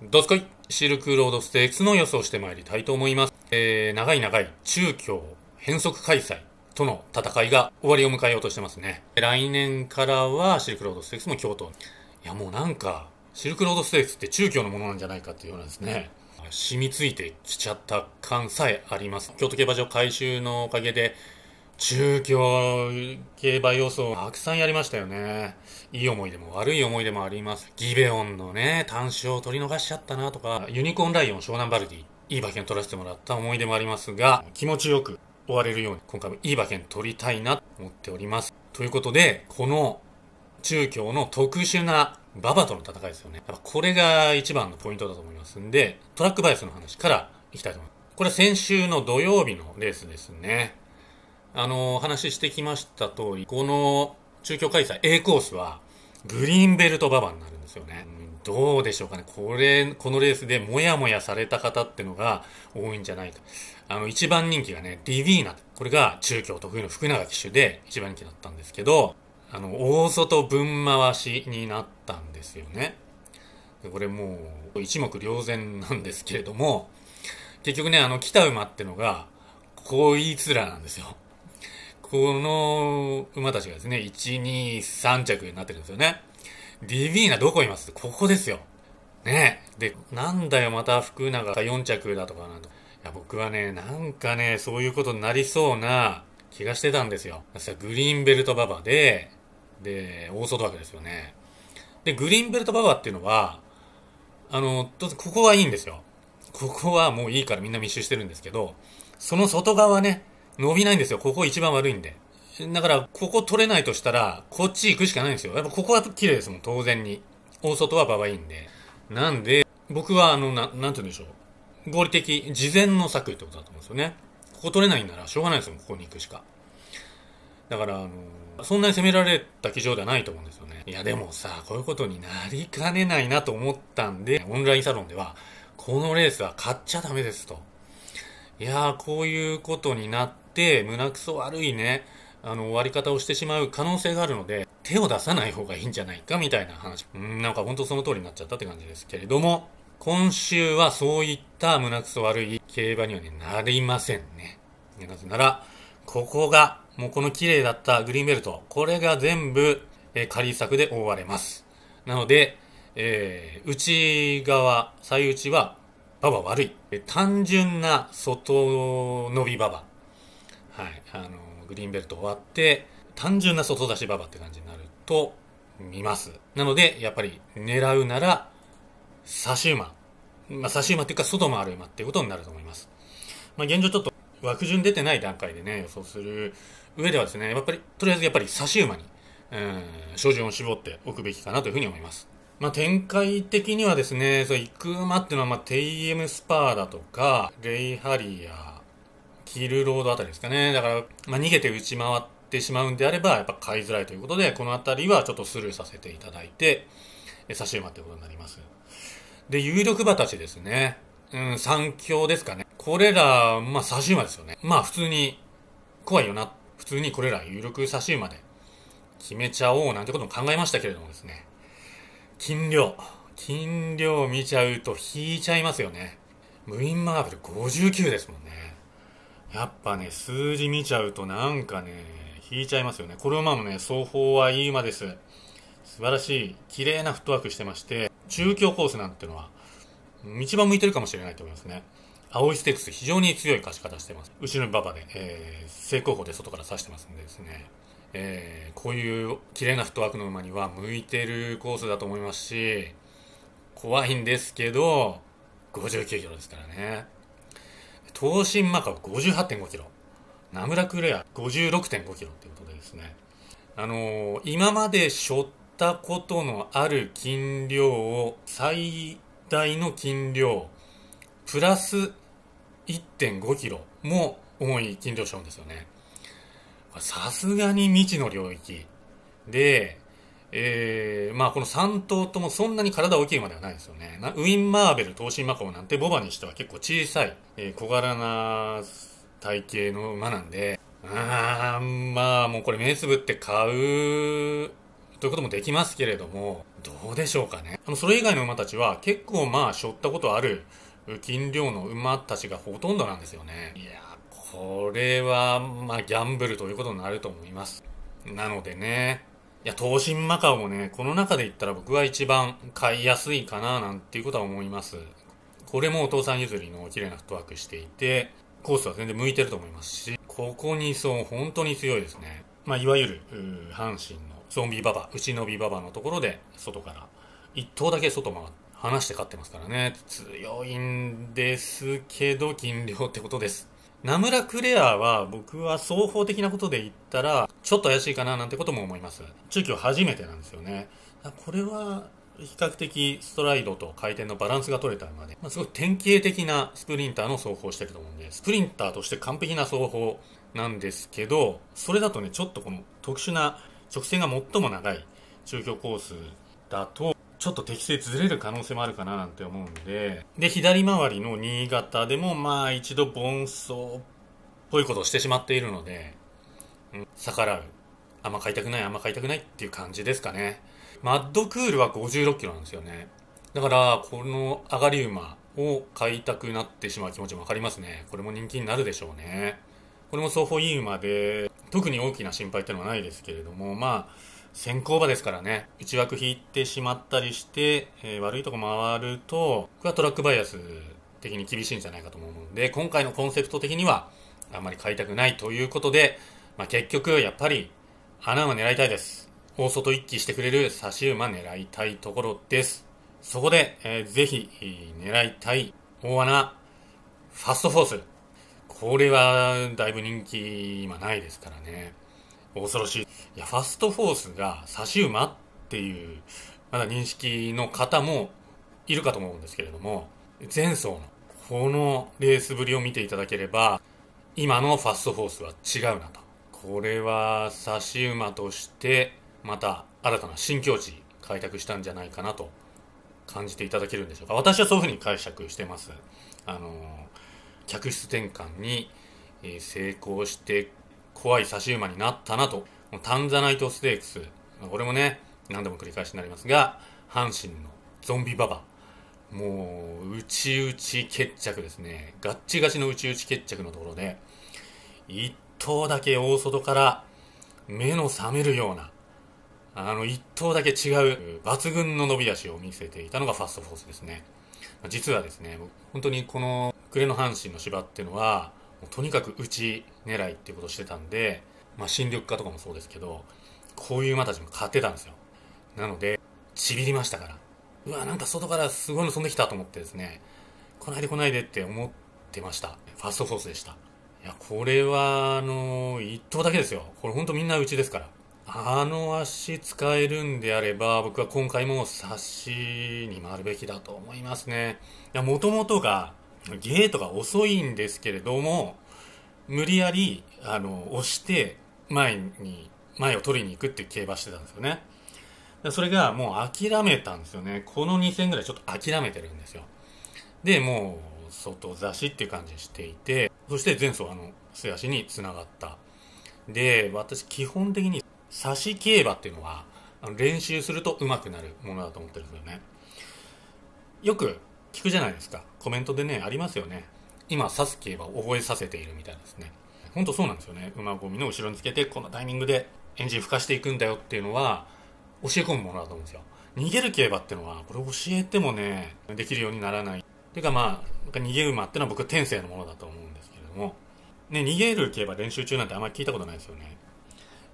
どすこいシルクロードステークスの予想してまいりたいと思います。えー、長い長い中京変則開催との戦いが終わりを迎えようとしてますね。来年からはシルクロードステークスも京都。いやもうなんか、シルクロードステークスって中京のものなんじゃないかっていうようなんですね。染みついてきちゃった感さえあります。京都競馬場改修のおかげで、中京競馬予想たくさんやりましたよね。いい思い出も悪い思い出もあります。ギベオンのね、単勝を取り逃しちゃったなとか、ユニコーンライオン湘南バルディ、いい馬券取らせてもらった思い出もありますが、気持ちよく終われるように、今回もいい馬券取りたいなと思っております。ということで、この中京の特殊な馬場との戦いですよね。やっぱこれが一番のポイントだと思いますんで、トラックバイスの話からいきたいと思います。これは先週の土曜日のレースですね。あの、話してきました通り、この中京開催 A コースは、グリーンベルト馬場になるんですよね。どうでしょうかね。これ、このレースでもやもやされた方ってのが多いんじゃないか。あの、一番人気がね、ディヴィーナ。これが中京得意の福永騎手で一番人気だったんですけど、あの、大外分回しになったんですよね。これもう、一目瞭然なんですけれども、結局ね、あの、来た馬ってのが、こいつらなんですよ。この馬たちがですね、1、2、3着になってるんですよね。ディビーナどこいますここですよ。ねで、なんだよ、また福永が4着だとかなんと。いや、僕はね、なんかね、そういうことになりそうな気がしてたんですよ。らグリーンベルトババで、で、大外枠ですよね。で、グリーンベルトババっていうのは、あの、ここはいいんですよ。ここはもういいからみんな密集してるんですけど、その外側ね、伸びないんですよ。ここ一番悪いんで。だから、ここ取れないとしたら、こっち行くしかないんですよ。やっぱここは綺麗ですもん、当然に。大外はババいいんで。なんで、僕は、あの、な、なんて言うんでしょう。合理的、事前の策ってことだと思うんですよね。ここ取れないんなら、しょうがないですもん、ここに行くしか。だから、あのそんなに攻められた基準ではないと思うんですよね。いや、でもさ、こういうことになりかねないなと思ったんで、オンラインサロンでは、このレースは買っちゃダメですと。いやー、こういうことになって、胸くそ悪いね、あの、終わり方をしてしまう可能性があるので、手を出さない方がいいんじゃないか、みたいな話。うん、なんか本当その通りになっちゃったって感じですけれども、今週はそういった胸くそ悪い競馬にはね、なりませんね。なぜなら、ここが、もうこの綺麗だったグリーンベルト、これが全部、えー、仮作で覆われます。なので、えー、内側、最内はババ悪い。単純な外伸びババ。はい。あの、グリーンベルト終わって、単純な外出しババって感じになると見ます。なので、やっぱり狙うなら、差し馬。まあ、差し馬っていうか外回る馬っていうことになると思います。まあ、現状ちょっと枠順出てない段階でね、予想する上ではですね、やっぱり、とりあえずやっぱり差し馬に、うん、照準を絞っておくべきかなというふうに思います。まあ、展開的にはですね、そう、イクーマっていうのは、まあ、テイエムスパーだとか、レイハリア、キルロードあたりですかね。だから、まあ、逃げて打ち回ってしまうんであれば、やっぱ買いづらいということで、このあたりはちょっとスルーさせていただいて、え差し馬ってことになります。で、有力馬たちですね。うん、三強ですかね。これら、まあ、差し馬ですよね。まあ、普通に、怖いよな。普通にこれら有力差し馬で決めちゃおうなんてことも考えましたけれどもですね。金量。金量見ちゃうと引いちゃいますよね。ムインマーベル59ですもんね。やっぱね、数字見ちゃうとなんかね、引いちゃいますよね。これはまもね、双方はいい馬です。素晴らしい、綺麗なフットワークしてまして、中京コースなんてのは、一番向いてるかもしれないと思いますね。青いステークス非常に強い勝ち方してます。後ろに馬場で、えー、正攻法で外から刺してますんでですね。えー、こういう綺麗なフットワークの馬には向いてるコースだと思いますし、怖いんですけど、59キロですからね。東進マカオ58.5キロ。ナムラクレア56.5キロっていうことでですね。あのー、今まで背負ったことのある筋量を最大の筋量、プラス1.5キロも重い筋量しちゃうんですよね。さすがに未知の領域。で、えー、まあこの3頭ともそんなに体大きい馬ではないですよね。ウィン・マーベル、東進マカオなんてボバにしては結構小さい、えー、小柄な体型の馬なんで、あーまあもうこれ目つぶって買うということもできますけれども、どうでしょうかね。あの、それ以外の馬たちは結構まあ、背負ったことある、金量の馬たちがほとんどなんですよね。いやこれは、まあ、ギャンブルということになると思います。なのでね、いや、東進マカオもね、この中で言ったら僕は一番買いやすいかな、なんていうことは思います。これもお父さん譲りの綺麗なフットワークしていて、コースは全然向いてると思いますし、ここにそう、本当に強いですね。まあ、いわゆる、阪神のゾンビババ、ち伸びババのところで、外から、一頭だけ外回って、離して勝ってますからね。強いんですけど、禁量ってことです。ナムラ・クレアは僕は双方的なことで言ったらちょっと怪しいかななんてことも思います中距離初めてなんですよねこれは比較的ストライドと回転のバランスが取れたまで、まあ、すごい典型的なスプリンターの走法をしてると思うんで、スプリンターとして完璧な走法なんですけど、それだとね、ちょっとこの特殊な直線が最も長い中距コースだと、ちょっと適正ずれる可能性もあるかななんて思うんで、で、左回りの新潟でも、まあ一度盆走っぽいことをしてしまっているので、うん、逆らう。あんま買いたくない、あんま買いたくないっていう感じですかね。マッドクールは56キロなんですよね。だから、この上がり馬を買いたくなってしまう気持ちもわかりますね。これも人気になるでしょうね。これも双方いい馬で、特に大きな心配ってのはないですけれども、まあ、先行馬ですからね、内枠引いてしまったりして、えー、悪いとこ回ると、僕はトラックバイアス的に厳しいんじゃないかと思うので、今回のコンセプト的には、あんまり買いたくないということで、まあ、結局、やっぱり、穴馬狙いたいです。大外一気してくれる差し馬狙いたいところです。そこで、えー、ぜひ、狙いたい大穴、ファストフォース。これは、だいぶ人気、今ないですからね。恐ろしい。いや、ファストフォースが差し馬っていう、まだ認識の方もいるかと思うんですけれども、前走のこのレースぶりを見ていただければ、今のファストフォースは違うなと。これは差し馬として、また新たな新境地開拓したんじゃないかなと感じていただけるんでしょうか。私はそういうふうに解釈してます。あの、客室転換に成功して怖い差し馬になったなと、タンザナイトステークス、これもね、何度も繰り返しになりますが、阪神のゾンビババもう、内々決着ですね。ガッチガチの内々決着のところで、一頭だけ大外から目の覚めるような、あの、一頭だけ違う、抜群の伸び足を見せていたのがファストフォースですね。実はですね、本当にこの暮れの阪神の芝っていうのは、とにかくうち狙いっていうことをしてたんで、まあ、新緑化とかもそうですけど、こういう馬たちも買ってたんですよ。なので、ちびりましたから。うわ、なんか外からすごいの飛んできたと思ってですね、来ないで来ないでって思ってました。ファーストフォースでした。いや、これは、あの、一頭だけですよ。これほんとみんなうちですから。あの足使えるんであれば、僕は今回も差しに回るべきだと思いますね。いや、もともとが、ゲートが遅いんですけれども、無理やり、あの、押して前に、前を取りに行くって競馬してたんですよね。それがもう諦めたんですよね。この2戦ぐらいちょっと諦めてるんですよ。で、もう、外差しっていう感じにしていて、そして前走、あの、素足に繋がった。で、私基本的に差し競馬っていうのは、あの練習すると上手くなるものだと思ってるんですよね。よく聞くじゃないですか。コメントでね、ありますよね。今、サスケはを覚えさせているみたいですね。ほんとそうなんですよね。馬ゴミの後ろにつけて、このタイミングでエンジン吹かしていくんだよっていうのは、教え込むものだと思うんですよ。逃げる競馬ってのは、これ教えてもね、できるようにならない。ていうかまあ、逃げ馬ってのは僕は天性のものだと思うんですけれども、ね、逃げる競馬練習中なんてあんまり聞いたことないですよね。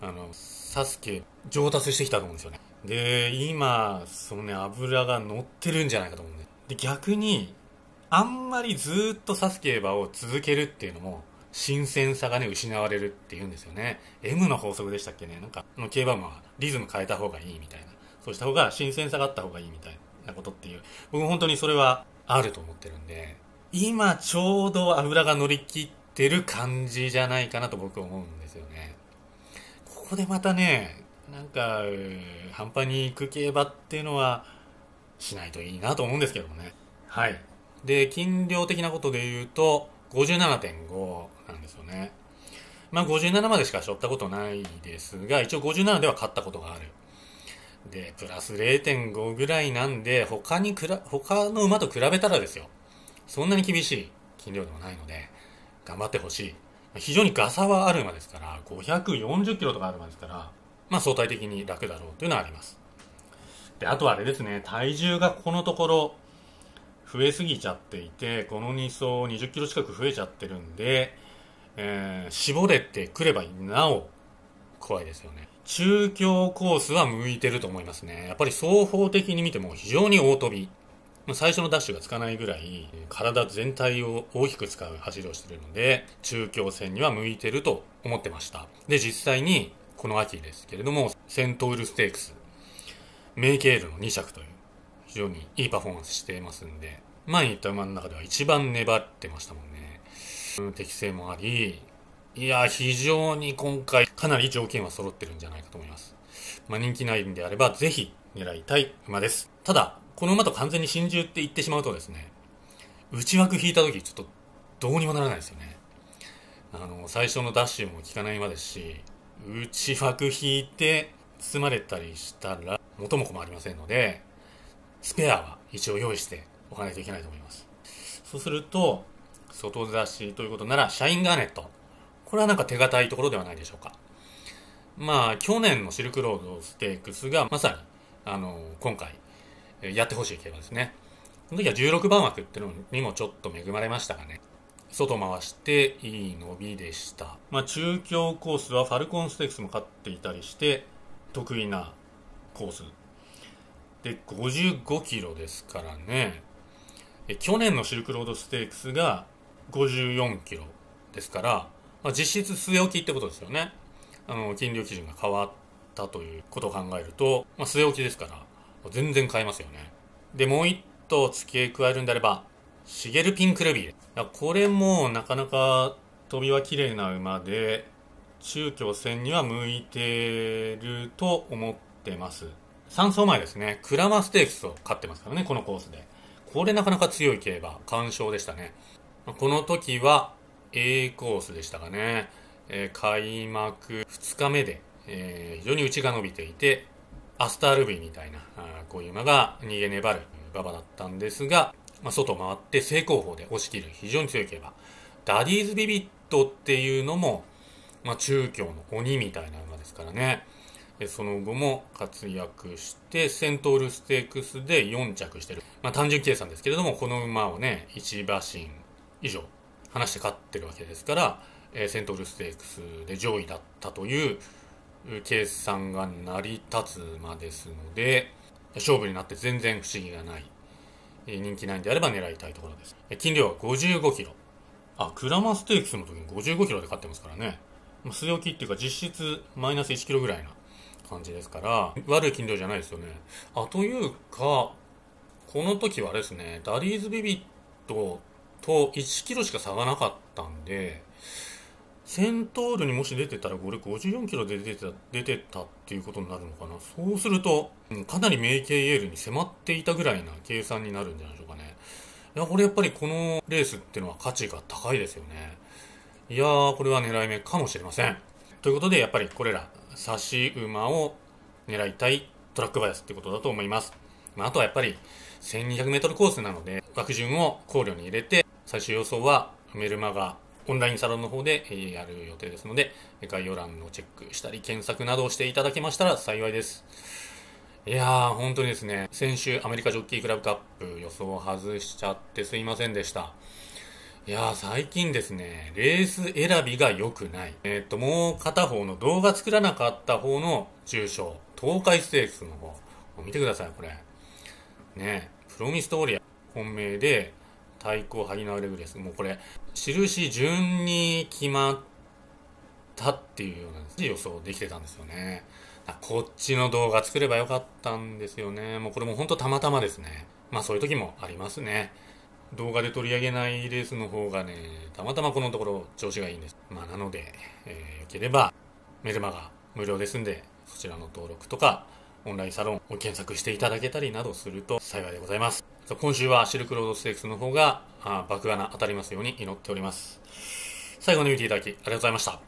あの、サスケ上達してきたと思うんですよね。で、今、そのね、油が乗ってるんじゃないかと思うんで。で、逆に、あんまりずっとサスケーバを続けるっていうのも、新鮮さがね、失われるっていうんですよね。M の法則でしたっけね。なんか、の競馬はリズム変えた方がいいみたいな。そうした方が新鮮さがあった方がいいみたいなことっていう。僕本当にそれはあると思ってるんで、今ちょうど油が乗り切ってる感じじゃないかなと僕は思うんですよね。ここでまたね、なんか、半端に行く競馬っていうのはしないといいなと思うんですけどもね。はい。で、斤量的なことで言うと、57.5なんですよね。まあ、57までしか背負ったことないですが、一応57では勝ったことがある。で、プラス0.5ぐらいなんで、他にくら、他の馬と比べたらですよ。そんなに厳しい斤量でもないので、頑張ってほしい。非常にガサはある馬ですから、540キロとかある馬ですから、まあ相対的に楽だろうというのはあります。で、あとはあれですね、体重がここのところ、増えすぎちゃっていて、この2走20キロ近く増えちゃってるんで、えー、絞れてくればなお怖いですよね。中京コースは向いてると思いますね。やっぱり双方的に見ても非常に大飛び。最初のダッシュがつかないぐらい体全体を大きく使う走りをしてるので中京戦には向いてると思ってました。で、実際にこの秋ですけれどもセントウルステークス、メイケールの2着という非常にいいパフォーマンスしてますんで、前に言った馬の中では一番粘ってましたもんね。うん、適性もあり、いや、非常に今回かなり条件は揃ってるんじゃないかと思います。まあ、人気ないんであれば、ぜひ狙いたい馬です。ただ、この馬と完全に真珠って言ってしまうとですね、内枠引いた時、ちょっとどうにもならないですよね。あの、最初のダッシュも効かない馬ですし、内枠引いて、包まれたりしたら元も子もありませんので、スペアは一応用意しておかないといけないと思います。そうすると、外出しということなら、シャインガーネット。これはなんか手堅いところではないでしょうか。まあ、去年のシルクロードステークスが、まさに、あの、今回、やってほしい競馬ですね。この時は16番枠っていうのにもちょっと恵まれましたがね。外回していい伸びでした。まあ、中京コースはファルコンステークスも勝っていたりして、得意なコースで、55キロですからね。去年のシルクロードステークスが54キロですから、まあ、実質据え置きってことですよね。あの、金量基準が変わったということを考えると、まあ、据え置きですから、全然買えますよね。で、もう一頭付け加えるんであれば、シゲルピンクルビー。これもなかなか飛びは綺麗な馬で、中京戦には向いてると思ってます。3走前ですね、クラマステークスを勝ってますからね、このコースで。これなかなか強い競馬、完勝でしたね。この時は A コースでしたかね。えー、開幕2日目で、えー、非常に内が伸びていて、アスタールビーみたいな、あこういう馬が逃げ粘る馬場だったんですが、まあ、外回って正攻法で押し切る非常に強い競馬。ダディーズビビットっていうのも、まあ、中京の鬼みたいな馬ですからね。その後も活躍して、セントールステークスで4着してる。まあ、単純計算ですけれども、この馬をね、1馬身以上離して勝ってるわけですから、えセントールステークスで上位だったという計算が成り立つ馬ですので、勝負になって全然不思議がない。人気ないんであれば狙いたいところです。金量は55キロ。あ、クラマステークスの時に55キロで勝ってますからね。据え置きっていうか実質マイナス1キロぐらいな感じですから、悪い筋量じゃないですよね。あ、というか、この時はですね、ダリーズビビットと1キロしか差がなかったんで、セントールにもし出てたら、これ54キロで出てた、出てたっていうことになるのかな。そうすると、かなりメイケイエールに迫っていたぐらいな計算になるんじゃないでしょうかね。いや、これやっぱりこのレースっていうのは価値が高いですよね。いやー、これは狙い目かもしれません。ということで、やっぱりこれら、差し馬を狙いたいトラックバイアスってことだと思います。まあ、あとはやっぱり 1200m コースなので、枠順を考慮に入れて、最終予想はメルマガオンラインサロンの方でやる予定ですので、概要欄のチェックしたり検索などをしていただけましたら幸いです。いやー、本当にですね、先週アメリカジョッキークラブカップ予想を外しちゃってすいませんでした。いやー最近ですね、レース選びが良くない。えー、っと、もう片方の動画作らなかった方の重賞、東海ステークスの方。見てください、これ。ねプロミストーリア、本命で、対抗ハギナーレグレス。もうこれ、印順に決まったっていうような予想できてたんですよね。こっちの動画作れば良かったんですよね。もうこれもほんとたまたまですね。まあそういう時もありますね。動画で取り上げないレースの方がね、たまたまこのところ調子がいいんです。まあ、なので、えー、よければ、メルマが無料ですんで、そちらの登録とか、オンラインサロンを検索していただけたりなどすると幸いでございます。今週はシルクロードステークスの方が、爆穴当たりますように祈っております。最後に見ていただきありがとうございました。